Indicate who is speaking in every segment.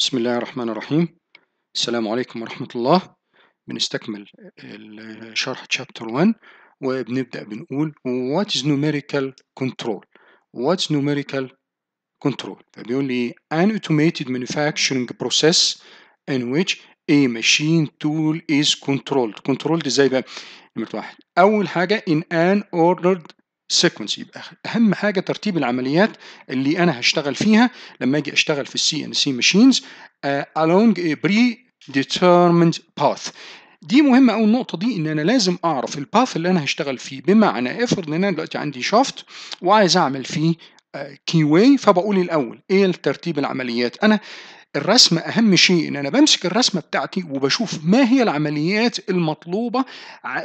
Speaker 1: بسم الله الرحمن الرحيم السلام عليكم ورحمة الله بنستكمل شرح chapter 1 وبنبدأ بنقول what is numerical control what is numerical control فبيقول لي an automated manufacturing process in which a machine tool is controlled controlled ازاي بقى نمرة واحد أول حاجة in an ordered سيكونس يبقى اهم حاجه ترتيب العمليات اللي انا هشتغل فيها لما اجي اشتغل في السي ان سي ماشينز along a predetermined path دي مهمه قوي النقطه دي ان انا لازم اعرف الباث اللي انا هشتغل فيه بمعنى افرض ان انا دلوقتي عندي شافت وعايز اعمل فيه كي واي فبقول الاول ايه الترتيب العمليات انا الرسم أهم شيء إن أنا بمسك الرسمة بتاعتي وبشوف ما هي العمليات المطلوبة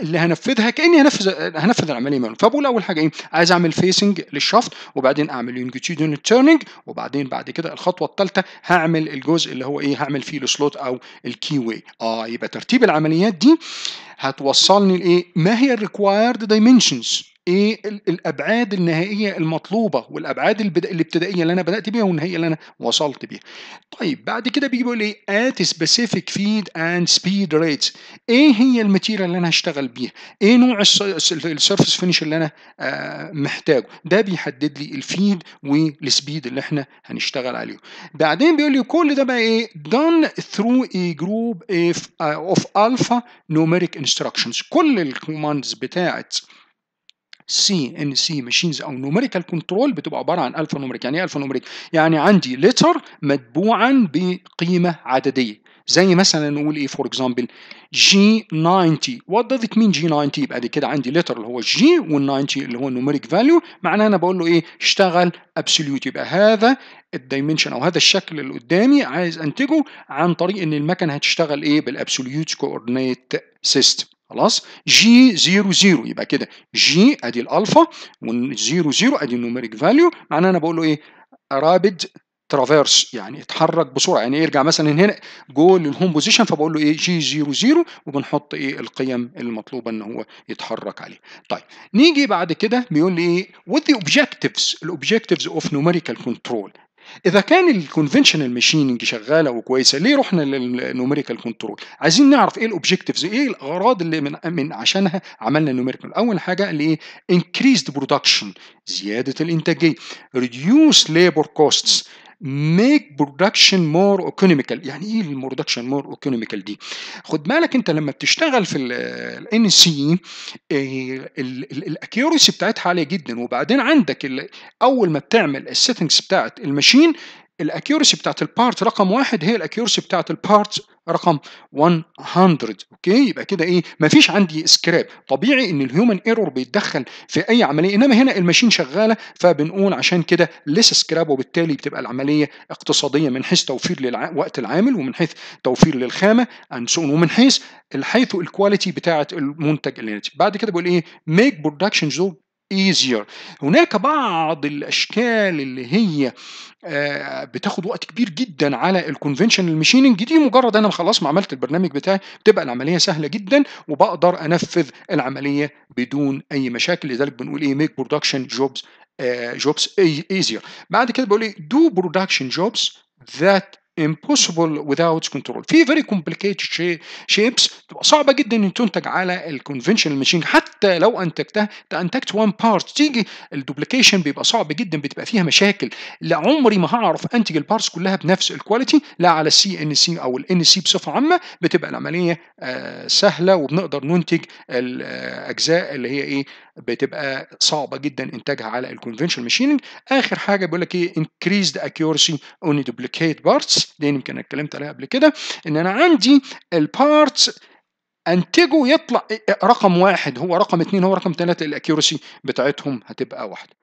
Speaker 1: اللي هنفذها كأني هنفذ هنفذ العملية من فبقول أول حاجة إيه عايز أعمل فيسنج للشافت وبعدين أعمل لونجيتيودينال تيرنينج وبعدين بعد كده الخطوة الثالثة هعمل الجزء اللي هو إيه هعمل فيه السلوت أو الكي واي آه يبقى ترتيب العمليات دي هتوصلني لإيه ما هي الريكوايرد دايمنشنز ايه الابعاد النهائيه المطلوبه والابعاد الابتدائيه اللي انا بدات بيها والنهائيه اللي انا وصلت بيها. طيب بعد كده بيجي بيقول ايه؟ ات سبيسيفيك فيد اند سبيد ريتس. ايه هي الماتيريال اللي انا هشتغل بيها؟ ايه نوع السيرفس فينش اللي انا آه محتاجه؟ ده بيحدد لي الفيد والسبيد اللي احنا هنشتغل عليه. بعدين بيقول لي كل ده بقى ايه؟ دون ثرو اي جروب اوف الفا نوميريك انستراكشنز. كل الكوماندز بتاعت سي ان سي ماشينز او نوميريكال كنترول بتبقى عباره عن الفا نوميريك يعني ايه الفا نوميريك يعني عندي لتر متبوعا بقيمه عدديه زي مثلا نقول ايه فور اكزامبل جي 90 وات داز ات مين جي 90 يبقى دي كده عندي لتر اللي هو الجي وال90 اللي هو النوميريك فاليو معناها انا بقول له ايه اشتغل ابسوليوت يبقى هذا الدايمنشن او هذا الشكل اللي قدامي عايز انتجه عن طريق ان المكنه هتشتغل ايه بالابسوليوت كوردينيت سيستم خلاص جي زيرو زيرو يبقى كده جي ادي الالفا و زيرو ادي النوميريك فاليو معناه انا بقول له ايه رابد ترافيرس يعني اتحرك بسرعه يعني إيه؟ يرجع مثلا هنا جو للهوم بوزيشن فبقول له ايه جي زيرو زيرو وبنحط ايه القيم المطلوبه ان هو يتحرك عليه طيب نيجي بعد كده بيقول لي ايه وذ ذا اوبجيكتيفز الاوبجكتيفز اوف نوميريكال كنترول اذا كان الكونفنشنال ماشيننج شغاله وكويسه ليه رحنا للنوميريكال كنترول عايزين نعرف ايه الاوبجكتيفز ايه الاغراض اللي من, من عشانها عملنا النوميريكال اول حاجه اللي ايه انكريزد برودكشن زياده الانتاجيه ريديوس ليبر كوستس ميك برودكشن مور ايكونوميكال يعني ايه البرودكشن مور ايكونوميكال دي خد بالك انت لما بتشتغل في الان سي الاكيورسي بتاعتها عاليه جدا وبعدين عندك اول ما بتعمل السيتنجز بتاعت الماشين الاكيورسي بتاعت البارت رقم واحد هي الاكيورسي بتاعت البارت رقم 100 اوكي يبقى كده ايه ما فيش عندي سكراب طبيعي ان الهيومن ايرور بيتدخل في اي عمليه انما هنا الماشين شغاله فبنقول عشان كده ليس سكراب وبالتالي بتبقى العمليه اقتصاديه من حيث توفير لوقت للع... العامل ومن حيث توفير للخامه انسون ومن حيث حيث الكواليتي بتاعه المنتج اللي بعد كده بيقول ايه ميك برودكشن زو easier هناك بعض الاشكال اللي هي آه، بتاخد وقت كبير جدا على الكونفنشنال ماشيننج دي مجرد انا خلاص ما عملت البرنامج بتاعي بتبقى العمليه سهله جدا وبقدر انفذ العمليه بدون اي مشاكل لذلك بنقول ايه ميك برودكشن جوبز جوبز ايزير بعد كده بقول ايه دو برودكشن جوبز ذات impossible without control في very complicated shapes تبقى صعبة جدا ان تنتج على conventional ماشين حتى لو انتجتها تنتجت انتجت وان بارت تيجي الدوبليكيشن بيبقى صعب جدا بتبقى فيها مشاكل لا عمري ما هعرف انتج البارتس كلها بنفس الكواليتي لا على السي ان سي او الان سي بصفة عامة بتبقى العملية آه، سهلة وبنقدر ننتج الاجزاء آه، اللي هي ايه بتبقى صعبه جدا انتاجها على الكونفنشنال ماشيننج اخر حاجه بيقول لك ايه انكريزد اكيورسي اون دوبليكيت بارتس دي يمكن اتكلمت عليها قبل كده ان انا عندي البارتس انتجه يطلع إيه؟ رقم واحد هو رقم اثنين هو رقم ثلاثة الاكيورسي بتاعتهم هتبقى واحدة